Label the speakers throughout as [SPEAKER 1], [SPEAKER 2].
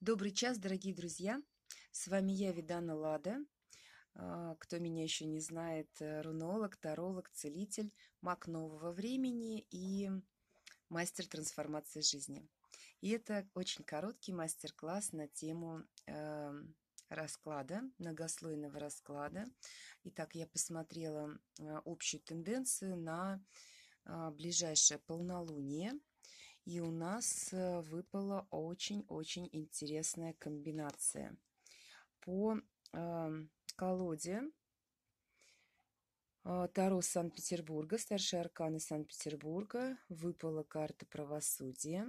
[SPEAKER 1] Добрый час, дорогие друзья! С вами я, Видана Лада. А, кто меня еще не знает, э, рунолог, таролог, целитель, маг нового времени и мастер трансформации жизни. И это очень короткий мастер-класс на тему э, расклада, многослойного расклада. Итак, я посмотрела э, общую тенденцию на ближайшее полнолуние – и у нас э, выпала очень-очень интересная комбинация. По э, колоде э, Таро Санкт-Петербурга, старшие арканы Санкт-Петербурга, выпала карта правосудия.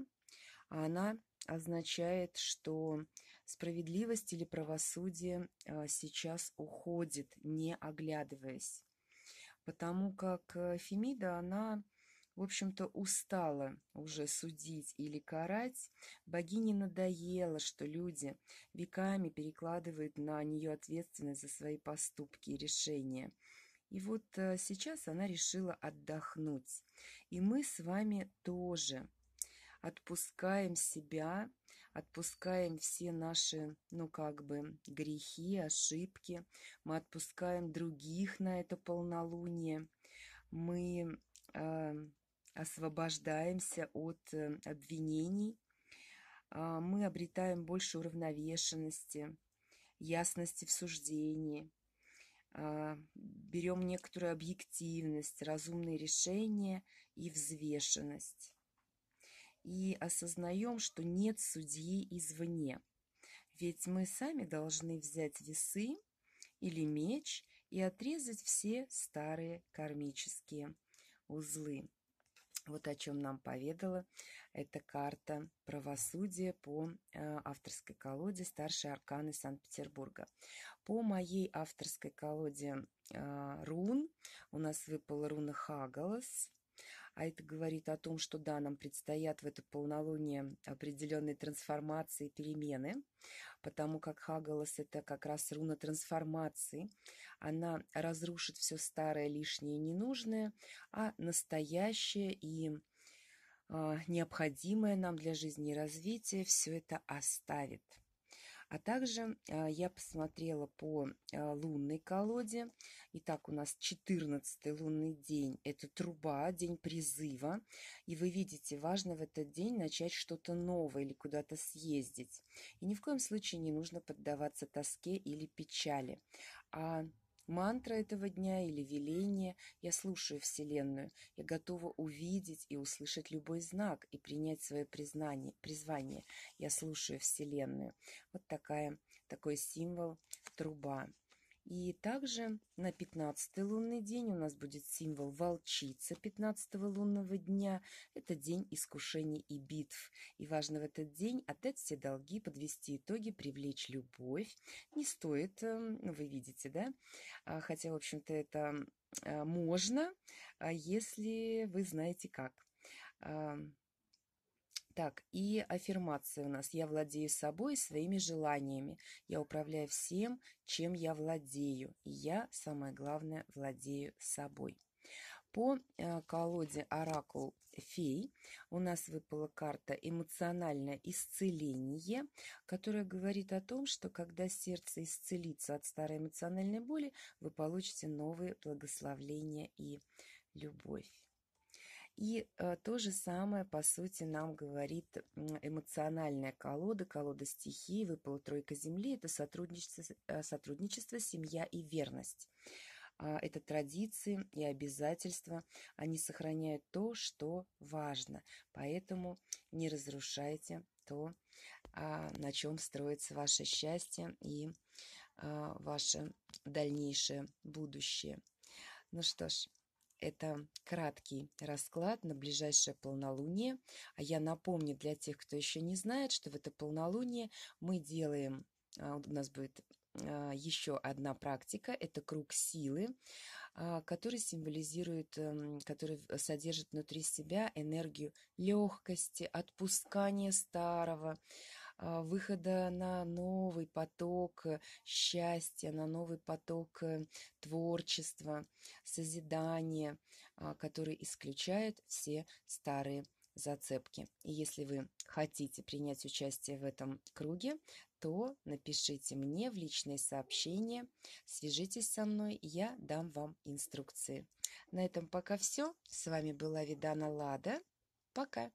[SPEAKER 1] Она означает, что справедливость или правосудие э, сейчас уходит, не оглядываясь потому как э, Фемида, она в общем-то, устала уже судить или карать. Богине надоело, что люди веками перекладывают на нее ответственность за свои поступки и решения. И вот э, сейчас она решила отдохнуть. И мы с вами тоже отпускаем себя, отпускаем все наши, ну как бы, грехи, ошибки, мы отпускаем других на это полнолуние, мы э, освобождаемся от э, обвинений, а, мы обретаем больше уравновешенности, ясности в суждении, а, берем некоторую объективность, разумные решения и взвешенность. И осознаем, что нет судьи извне. Ведь мы сами должны взять весы или меч и отрезать все старые кармические узлы. Вот о чем нам поведала эта карта правосудия по э, авторской колоде «Старшие арканы Санкт-Петербурга». По моей авторской колоде э, рун у нас выпала руна Хагалас, а это говорит о том, что да, нам предстоят в это полнолуние определенные трансформации, перемены, потому как Хагалас это как раз руна трансформации. Она разрушит все старое, лишнее, ненужное, а настоящее и а, необходимое нам для жизни и развития все это оставит. А также а, я посмотрела по а, лунной колоде. Итак, у нас 14 лунный день. Это труба, день призыва. И вы видите, важно в этот день начать что-то новое или куда-то съездить. И ни в коем случае не нужно поддаваться тоске или печали, а Мантра этого дня или веление «Я слушаю Вселенную», «Я готова увидеть и услышать любой знак и принять свое признание, призвание, «Я слушаю Вселенную». Вот такая, такой символ труба. И также на 15 лунный день у нас будет символ волчица 15 лунного дня. Это день искушений и битв. И важно в этот день отдать все долги, подвести итоги, привлечь любовь. Не стоит, эм, ну, вы видите, да? А, хотя, в общем-то, это а, можно, а если вы знаете как. Так, и аффирмации у нас. Я владею собой и своими желаниями. Я управляю всем, чем я владею. И я, самое главное, владею собой. По э, колоде «Оракул фей» у нас выпала карта «Эмоциональное исцеление», которая говорит о том, что когда сердце исцелится от старой эмоциональной боли, вы получите новые благословения и любовь. И э, то же самое, по сути, нам говорит эмоциональная колода, колода стихии выпала тройка земли, это сотрудничество, э, сотрудничество, семья и верность. А, это традиции и обязательства, они сохраняют то, что важно. Поэтому не разрушайте то, а, на чем строится ваше счастье и а, ваше дальнейшее будущее. Ну что ж, это краткий расклад на ближайшее полнолуние. А я напомню для тех, кто еще не знает, что в это полнолуние мы делаем, а, у нас будет а, еще одна практика – это круг силы, а, который символизирует, эм, который содержит внутри себя энергию легкости, отпускания старого, а, выхода на новый поток э, счастья, на новый поток э, творчества, созидания, а, который исключает все старые зацепки. И если вы хотите принять участие в этом круге, то напишите мне в личные сообщения, свяжитесь со мной, я дам вам инструкции. На этом пока все. С вами была Видана Лада. Пока!